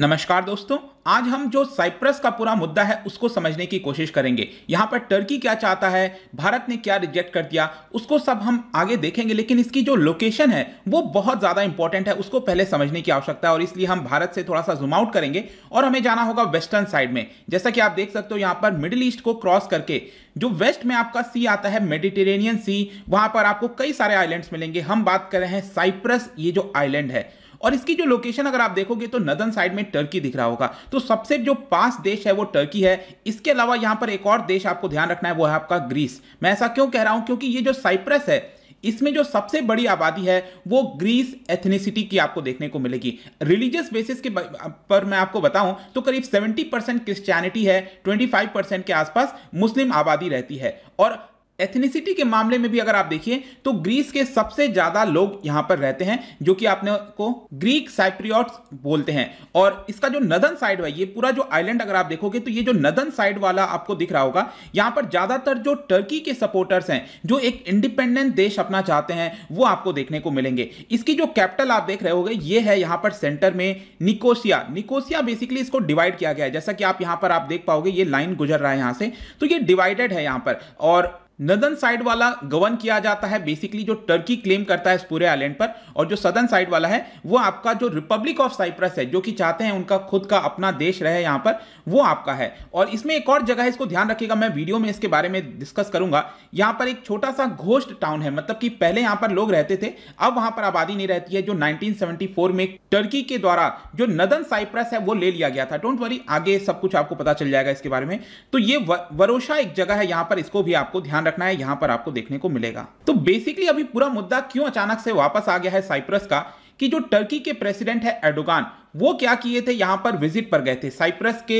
नमस्कार दोस्तों आज हम जो साइप्रस का पूरा मुद्दा है उसको समझने की कोशिश करेंगे यहाँ पर टर्की क्या चाहता है भारत ने क्या रिजेक्ट कर दिया उसको सब हम आगे देखेंगे लेकिन इसकी जो लोकेशन है वो बहुत ज़्यादा इंपॉर्टेंट है उसको पहले समझने की आवश्यकता है और इसलिए हम भारत से थोड़ा सा जूम आउट करेंगे और हमें जाना होगा वेस्टर्न साइड में जैसा कि आप देख सकते हो यहाँ पर मिडिल ईस्ट को क्रॉस करके जो वेस्ट में आपका सी आता है मेडिटेरेनियन सी वहाँ पर आपको कई सारे आइलैंड्स मिलेंगे हम बात कर रहे हैं साइप्रस ये जो आइलैंड है और इसकी जो लोकेशन अगर आप देखोगे तो नदन साइड में टर्की दिख रहा होगा तो सबसे जो पास देश है वो टर्की है इसके अलावा यहां पर एक और देश आपको ध्यान रखना है वो है आपका ग्रीस मैं ऐसा क्यों कह रहा हूं क्योंकि ये जो साइप्रस है इसमें जो सबसे बड़ी आबादी है वो ग्रीस एथनिसिटी की आपको देखने को मिलेगी रिलीजियस बेसिस के पर मैं आपको बताऊं तो करीब 70 परसेंट क्रिश्चियनिटी है 25 परसेंट के आसपास मुस्लिम आबादी रहती है और एथनिसिटी के मामले में भी अगर आप देखिए तो ग्रीस के सबसे ज्यादा लोग यहां पर रहते हैं जो कि आपने को ग्रीक साइप्रियोट्स बोलते हैं और इसका जो नदन साइड है ये पूरा जो आइलैंड अगर आप देखोगे तो ये जो नदन साइड वाला आपको दिख रहा होगा यहां पर ज्यादातर जो टर्की के सपोर्टर्स हैं जो एक इंडिपेंडेंट देश अपना चाहते हैं वो आपको देखने को मिलेंगे इसकी जो कैपिटल आप देख रहे हो ये है यहां पर सेंटर में निकोसिया निकोसिया बेसिकली इसको डिवाइड किया गया है जैसा कि आप यहां पर आप देख पाओगे ये लाइन गुजर रहा है यहां से तो ये डिवाइडेड है यहां पर और नदन साइड वाला गवर्न किया जाता है बेसिकली जो टर्की क्लेम करता है इस पूरे आइलैंड पर और जो सदन साइड वाला है वो आपका जो रिपब्लिक ऑफ साइप्रस है जो कि चाहते हैं उनका खुद का अपना देश रहे यहाँ पर वो आपका है और इसमें एक और जगह है इसको ध्यान रखिएगा मैं वीडियो में इसके बारे में डिस्कस करूंगा यहाँ पर एक छोटा सा घोष्ट टाउन है मतलब कि पहले यहाँ पर लोग रहते थे अब वहाँ पर आबादी नहीं रहती है जो नाइनटीन में टर्की के द्वारा जो नदन साइप्रस है वो ले लिया गया था डोंट वरी आगे सब कुछ आपको पता चल जाएगा इसके बारे में तो ये वरोशा एक जगह है यहाँ पर इसको भी आपको ध्यान ध्यान रखना है यहां पर आपको देखने को मिलेगा तो बेसिकली अभी पूरा मुद्दा क्यों अचानक से वापस आ गया है साइप्रस का कि जो टर्की के प्रेसिडेंट है एडोगान वो क्या किए थे यहाँ पर विजिट पर गए थे साइप्रस के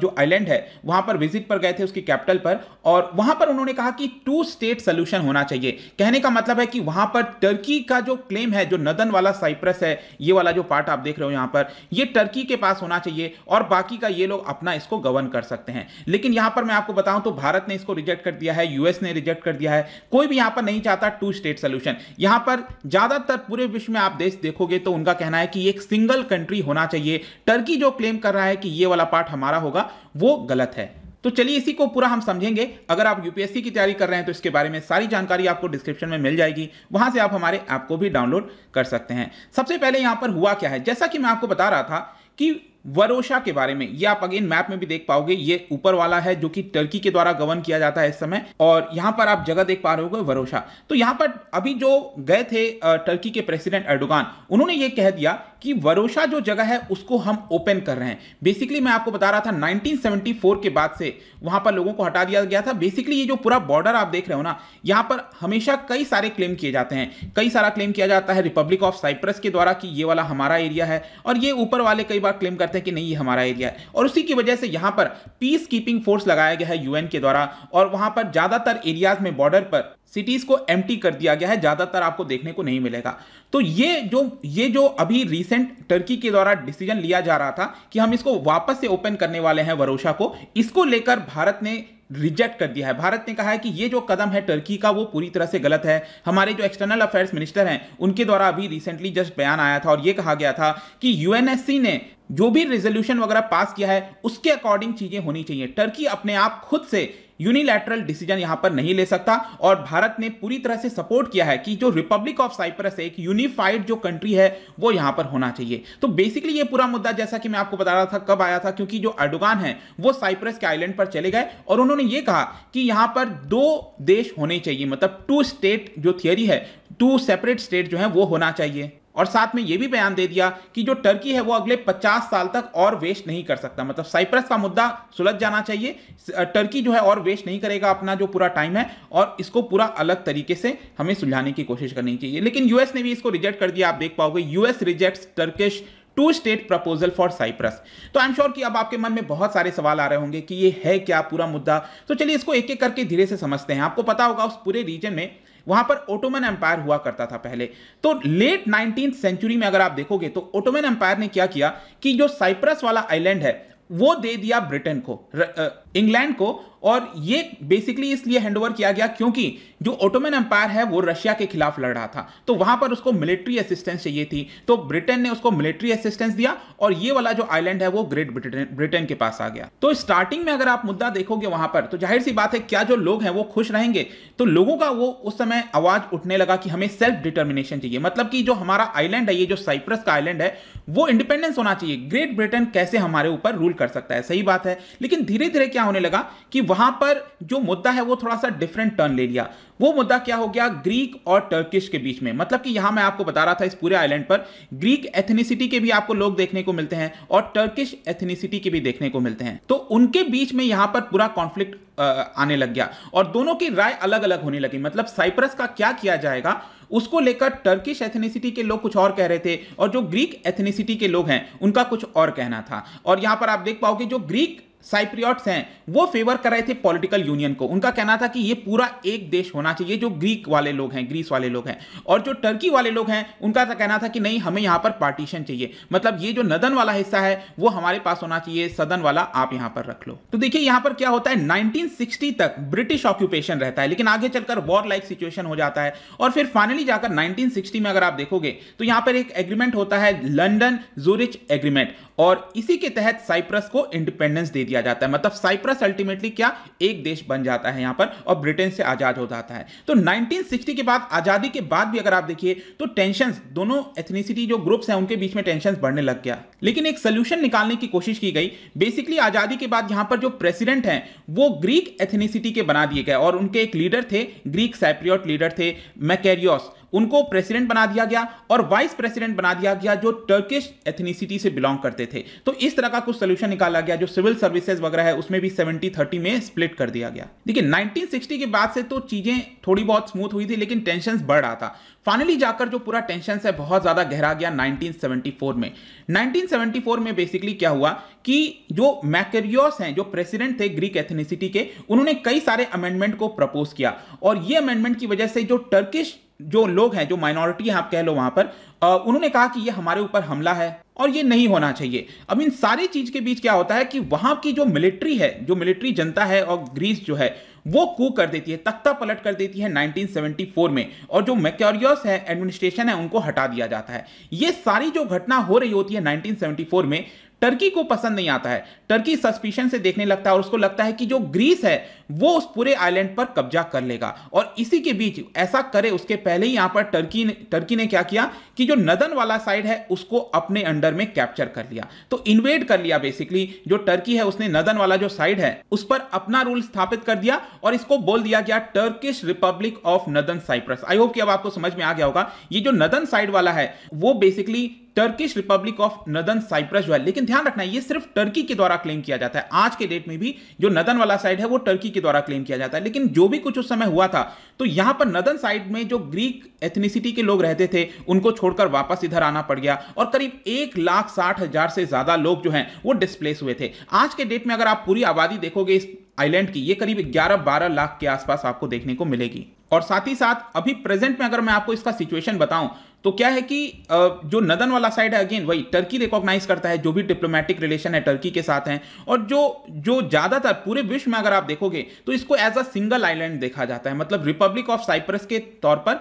जो आइलैंड है वहाँ पर विजिट पर गए थे उसकी कैपिटल पर और वहाँ पर उन्होंने कहा कि टू स्टेट सोल्यूशन होना चाहिए कहने का मतलब है कि वहाँ पर टर्की का जो क्लेम है जो नदन वाला साइप्रस है ये वाला जो पार्ट आप देख रहे हो यहाँ पर ये टर्की के पास होना चाहिए और बाकी का ये लोग अपना इसको गवर्न कर सकते हैं लेकिन यहाँ पर मैं आपको बताऊँ तो भारत ने इसको रिजेक्ट कर दिया है यूएस ने रिजेक्ट कर दिया है कोई भी यहाँ पर नहीं चाहता टू स्टेट सोल्यूशन यहाँ पर ज़्यादातर पूरे विश्व में आप देश देखोगे तो उनका कहना है कि एक सिंगल कंट्री कंट्री होना चाहिए टर्की जो क्लेम कर रहा है कि ये वाला पार्ट हमारा होगा वो गलत है तो चलिए इसी को पूरा हम समझेंगे अगर आप यूपीएससी की तैयारी कर रहे हैं तो इसके बारे में सारी जानकारी आपको डिस्क्रिप्शन में मिल जाएगी वहां से आप हमारे ऐप को भी डाउनलोड कर सकते हैं सबसे पहले यहां पर हुआ क्या है जैसा कि मैं आपको बता रहा था कि वरोशा के बारे में ये आप अगेन मैप में भी देख पाओगे ये ऊपर वाला है जो कि टर्की के द्वारा गवर्न किया जाता है इस समय और यहाँ पर आप जगह देख पा रहे हो वरोशा तो यहाँ पर अभी जो गए थे टर्की के प्रेसिडेंट एर्डोगान उन्होंने ये कह दिया कि वरोशा जो जगह है उसको हम ओपन कर रहे हैं बेसिकली मैं आपको बता रहा था 1974 के बाद से वहां पर लोगों को हटा दिया गया था बेसिकली ये जो पूरा बॉर्डर आप देख रहे हो ना यहां पर हमेशा कई सारे क्लेम किए जाते हैं कई सारा क्लेम किया जाता है रिपब्लिक ऑफ साइप्रस के द्वारा कि ये वाला हमारा एरिया है और ये ऊपर वाले कई बार क्लेम करते हैं कि नहीं ये हमारा एरिया है और उसी की वजह से यहां पर पीस कीपिंग फोर्स लगाया गया है यूएन के द्वारा और वहां पर ज्यादातर एरियाज में बॉर्डर पर सिटीज को एम्प्टी कर दिया गया है ज्यादातर आपको देखने को नहीं मिलेगा तो ये जो ये जो अभी रिसेंट रिसेंट टर्की के द्वारा डिसीजन लिया जा रहा था कि हम इसको वापस से ओपन करने वाले हैं वरोशा को इसको लेकर भारत ने रिजेक्ट कर दिया है भारत ने कहा है कि ये जो कदम है टर्की का वो पूरी तरह से गलत है हमारे जो एक्सटर्नल अफेयर्स मिनिस्टर हैं उनके द्वारा अभी रिसेंटली जस्ट बयान आया था और ये कहा गया था कि यूएनएससी ने जो भी रेजोल्यूशन वगैरह पास किया है उसके अकॉर्डिंग चीजें होनी चाहिए टर्की अपने आप खुद से यूनिलैटरल डिसीजन यहां पर नहीं ले सकता और भारत ने पूरी तरह से सपोर्ट किया है कि जो रिपब्लिक ऑफ साइप्रस एक यूनिफाइड जो कंट्री है वो यहां पर होना चाहिए तो बेसिकली ये पूरा मुद्दा जैसा कि मैं आपको बता रहा था कब आया था क्योंकि जो अर्डोगान है वो साइप्रस के आइलैंड पर चले गए और उन्होंने ये कहा कि यहां पर दो देश होने चाहिए मतलब टू स्टेट जो थियरी है टू सेपरेट स्टेट जो है वो होना चाहिए और साथ में यह भी बयान दे दिया कि जो टर्की है वो अगले 50 साल तक और वेस्ट नहीं कर सकता मतलब साइप्रस का मुद्दा सुलझ जाना चाहिए टर्की जो है और वेस्ट नहीं करेगा अपना जो पूरा टाइम है और इसको पूरा अलग तरीके से हमें सुलझाने की कोशिश करनी चाहिए लेकिन यूएस ने भी इसको रिजेक्ट कर दिया आप देख पाओगे US reject Turkish two state proposal for Cyprus तो आई एम श्योर कि अब आपके मन में बहुत सारे सवाल आ रहे होंगे कि ये है क्या पूरा मुद्दा तो चलिए इसको एक एक करके धीरे से समझते हैं आपको पता होगा उस पूरे रीजन में वहां पर ओटोमन एम्पायर हुआ करता था पहले तो लेट नाइनटीन सेंचुरी में अगर आप देखोगे तो ओटोमन एम्पायर ने क्या किया कि जो साइप्रस वाला आइलैंड है वो दे दिया ब्रिटेन को र, इंग्लैंड को और ये बेसिकली इसलिए हैंडओवर किया गया क्योंकि जो ओटोमन एम्पायर है वो रशिया के खिलाफ लड़ रहा था तो वहां पर उसको मिलिट्री असिस्टेंस चाहिए थी तो ब्रिटेन ने उसको मिलिट्री असिस्टेंस दिया और ये वाला जो आइलैंड है वो ग्रेट ब्रिटेन ब्रिटेन के पास आ गया तो स्टार्टिंग में अगर आप मुद्दा देखोगे वहां पर तो जाहिर सी बात है क्या जो लोग हैं वो खुश रहेंगे तो लोगों का वो उस समय आवाज उठने लगा कि हमें सेल्फ डिटर्मिनेशन चाहिए मतलब कि जो हमारा आइलैंड है ये जो साइप्रस का आइलैंड है वो इंडिपेंडेंस होना चाहिए ग्रेट ब्रिटेन कैसे हमारे ऊपर रूल कर सकता है सही बात है लेकिन धीरे धीरे क्या क्या होने लगा कि वहां पर जो मुद्दा है वो थोड़ा सा डिफरेंट टर्न ले लिया वो मुद्दा क्या हो गया ग्रीक और टर्किश के बीच में मतलब कि यहां मैं आपको बता रहा था इस पूरे आइलैंड पर ग्रीक एथनिसिटी के भी आपको लोग देखने को मिलते हैं और टर्किश एथनिसिटी के भी देखने को मिलते हैं तो उनके बीच में यहां पर पूरा कॉन्फ्लिक्ट आने लग गया और दोनों की राय अलग अलग होने लगी मतलब साइप्रस का क्या किया जाएगा उसको लेकर टर्किश एथनिसिटी के लोग कुछ और कह रहे थे और जो ग्रीक एथनिसिटी के लोग हैं उनका कुछ और कहना था और यहां पर आप देख पाओगे जो ग्रीक साइप्रियट्स हैं वो फेवर कर रहे थे पॉलिटिकल यूनियन को उनका कहना था कि ये पूरा एक देश होना चाहिए जो ग्रीक वाले लोग हैं ग्रीस वाले लोग हैं और जो टर्की वाले लोग हैं उनका कहना था कि नहीं हमें यहाँ पर पार्टीशन चाहिए मतलब ये जो नदन वाला हिस्सा है वो हमारे पास होना चाहिए सदन वाला आप यहाँ पर रख लो तो देखिए यहाँ पर क्या होता है नाइनटीन तक ब्रिटिश ऑक्यूपेशन रहता है लेकिन आगे चलकर वॉर लाइक सिचुएशन हो जाता है और फिर फाइनली जाकर नाइनटीन में अगर आप देखोगे तो यहाँ पर एक एग्रीमेंट होता है लंडन जोरिच एग्रीमेंट और इसी के तहत साइप्रस को इंडिपेंडेंस दे दिया दिया जाता है मतलब साइप्रस अल्टीमेटली क्या एक देश बन जाता है यहां पर और ब्रिटेन से आज़ाद हो जाता है तो 1960 के बाद आज़ादी के बाद भी अगर आप देखिए तो टेंशन दोनों एथनिसिटी जो ग्रुप्स हैं उनके बीच में टेंशन बढ़ने लग गया लेकिन एक सोल्यूशन निकालने की कोशिश की गई बेसिकली आज़ादी के बाद यहां पर जो प्रेसिडेंट हैं वो ग्रीक एथनिसिटी के बना दिए गए और उनके एक लीडर थे ग्रीक साइप्रियोट लीडर थे मैकेरियोस उनको प्रेसिडेंट बना दिया गया और वाइस प्रेसिडेंट बना दिया गया जो टर्किश एथनीसिटी से बिलोंग करते थे तो इस तरह का कुछ सोल्यूशन निकाला गया जो सिविल सर्विसेज वगैरह है उसमें भी सेवेंटी थर्टी में स्प्लिट कर दिया गया देखिए नाइनटीन के बाद से तो चीजें थोड़ी बहुत स्मूथ हुई थी लेकिन टेंशन बढ़ रहा था फाइनली जाकर जो पूरा टेंशन है बहुत ज्यादा गहरा गया फोर में फोर में बेसिकली क्या हुआ कि जो मैकेरियोस हैं जो प्रेसिडेंट थे ग्रीक एथनिसिटी के उन्होंने कई सारे अमेंडमेंट को प्रपोज किया और ये अमेंडमेंट की वजह से जो टर्किश जो लोग हैं जो माइनॉरिटी हैं आप कह लो वहां पर उन्होंने कहा कि ये हमारे ऊपर हमला है और ये नहीं होना चाहिए अब इन सारी चीज़ के बीच क्या होता है कि वहां की जो मिलिट्री है जो मिलिट्री जनता है और ग्रीस जो है वो कू कर देती है तख्ता पलट कर देती है 1974 में और जो मैक्योरियस है एडमिनिस्ट्रेशन है उनको हटा दिया जाता है ये सारी जो घटना हो रही होती है 1974 में टर्की को पसंद नहीं आता है टर्की सस्पिशन से देखने लगता है और उसको लगता है कि जो ग्रीस है वो उस पूरे आइलैंड पर कब्जा कर लेगा और इसी के बीच ऐसा करे उसके पहले ही यहां पर टर्की टर्की ने क्या किया कि जो नदन वाला साइड है उसको अपने अंडर में कैप्चर कर लिया तो इन्वेड कर लिया बेसिकली जो टर्की है उसने नदन वाला जो साइड है उस पर अपना रूल स्थापित कर दिया और इसको बोल दिया गया Turkish Republic of Northern Cyprus I hope कि अब आपको समझ में आ गया होगा ये जो नदन साइड वाला है वो basically Turkish Republic of Northern Cyprus जो है लेकिन ध्यान रखना ये सिर्फ टर्की के द्वारा क्लेम किया जाता है आज के डेट में भी जो नदन वाला साइड है वो टर्की के द्वारा क्लेम किया जाता है लेकिन जो भी कुछ उस समय हुआ था तो यहां पर नदन साइड में जो ग्रीक एथनिसिटी के लोग रहते थे उनको छोड़कर वापस इधर आना पड़ गया और करीब एक लाख साठ हजार से ज्यादा लोग जो हैं वो डिस्प्लेस हुए थे आज के डेट में अगर आप पूरी आबादी देखोगे इस आइलैंड की ये करीब 11-12 लाख के आसपास आपको देखने को मिलेगी और साथ ही साथ अभी प्रेजेंट में अगर मैं आपको इसका सिचुएशन बताऊं तो क्या है कि जो नदन वाला साइड है अगेन वही टर्की रिकॉग्नाइज करता है जो भी डिप्लोमेटिक रिलेशन है टर्की के साथ हैं और जो जो ज़्यादातर पूरे विश्व में अगर आप देखोगे तो इसको एज अ सिंगल आइलैंड देखा जाता है मतलब रिपब्लिक ऑफ साइप्रस के तौर पर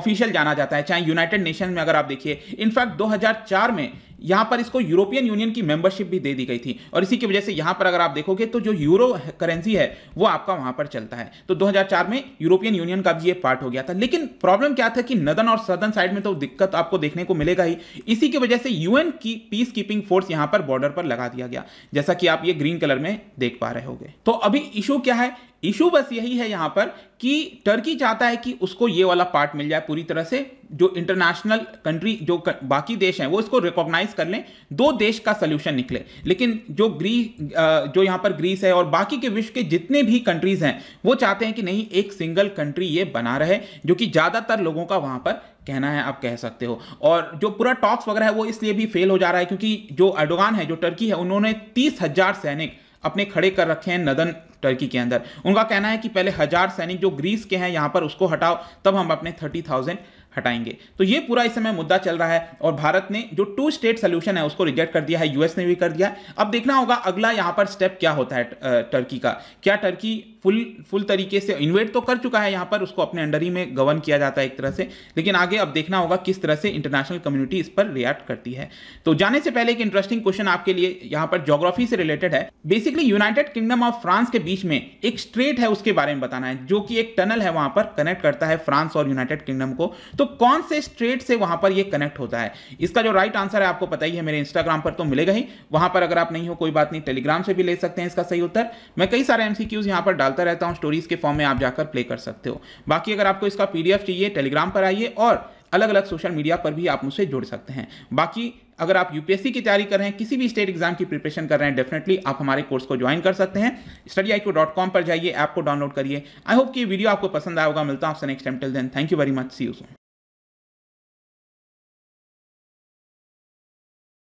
ऑफिशियल जाना जाता है चाहे यूनाइटेड नेशन में अगर आप देखिए इनफैक्ट दो में यहाँ पर इसको यूरोपियन यूनियन की मेंबरशिप भी दे दी गई थी और इसी की वजह से यहाँ पर अगर आप देखोगे तो जो यूरो करेंसी है वो आपका वहाँ पर चलता है तो 2004 में यूरोपियन यूनियन का भी ये पार्ट हो गया था लेकिन प्रॉब्लम क्या था कि नदन और सदन साइड में तो दिक्कत आपको देखने को मिलेगा ही इसी की वजह से यूएन की पीस कीपिंग फोर्स यहां पर बॉर्डर पर लगा दिया गया जैसा कि आप ये ग्रीन कलर में देख पा रहे हो तो अभी इशू क्या है इशू बस यही है यहां पर कि टर्की चाहता है कि उसको ये वाला पार्ट मिल जाए पूरी तरह से जो इंटरनेशनल कंट्री जो बाकी देश हैं वो इसको रिकॉग्नाइज कर लें दो देश का सोल्यूशन निकले लेकिन जो ग्री जो यहाँ पर ग्रीस है और बाकी के विश्व के जितने भी कंट्रीज़ हैं वो चाहते हैं कि नहीं एक सिंगल कंट्री ये बना रहे जो कि ज़्यादातर लोगों का वहाँ पर कहना है आप कह सकते हो और जो पूरा टॉक्स वगैरह है वो इसलिए भी फेल हो जा रहा है क्योंकि जो अर्डोगान है जो टर्की है उन्होंने तीस हज़ार सैनिक अपने खड़े कर रखे हैं नदन टर्की के अंदर उनका कहना है कि पहले हज़ार सैनिक जो ग्रीस के हैं यहाँ पर उसको हटाओ तब हम अपने थर्टी थाउजेंड हटाएंगे तो ये पूरा इस समय मुद्दा चल रहा है और भारत ने जो टू स्टेट सोल्यूशन है उसको रिजेक्ट कर दिया है यूएस ने भी कर दिया है अब देखना होगा अगला यहाँ पर स्टेप क्या होता है टर्की का क्या टर्की फुल फुल तरीके से इन्वेट तो कर चुका है यहाँ पर उसको अपने अंडर ही में गवर्न किया जाता है एक तरह से लेकिन आगे अब देखना होगा किस तरह से इंटरनेशनल कम्युनिटी इस पर रिएक्ट करती है तो जाने से पहले एक इंटरेस्टिंग क्वेश्चन आपके लिए यहाँ पर जोग्राफी से रिलेटेड है basically United Kingdom of France के बीच में एक स्ट्रेट है उसके बारे में बताना है जो कि एक टनल है वहां पर कनेक्ट करता है फ्रांस और यूनाइटेड किंगडम को तो कौन से स्ट्रेट से वहां पर यह कनेक्ट होता है इसका जो राइट आंसर है आपको पता ही है मेरे इंस्टाग्राम पर तो मिलेगा ही वहां पर अगर आप नहीं हो कोई बात नहीं टेलीग्राम से भी ले सकते हैं इसका सही उत्तर मैं कई सारे एमसीक्यूज यहाँ पर डाल डालता रहता हूँ स्टोरीज़ के फॉर्म में आप जाकर प्ले कर सकते हो बाकी अगर आपको इसका पी चाहिए टेलीग्राम पर आइए और अलग अलग सोशल मीडिया पर भी आप मुझसे जुड़ सकते हैं बाकी अगर आप यूपीएससी की तैयारी कर रहे हैं किसी भी स्टेट एग्जाम की प्रिपरेशन कर रहे हैं डेफिनेटली आप हमारे कोर्स को ज्वाइन कर सकते हैं स्टडी आई पर जाइए ऐप को डाउनलोड करिए आई होप कि वीडियो आपको पसंद आएगा मिलता हूँ आपसे next time till then thank you very much see you so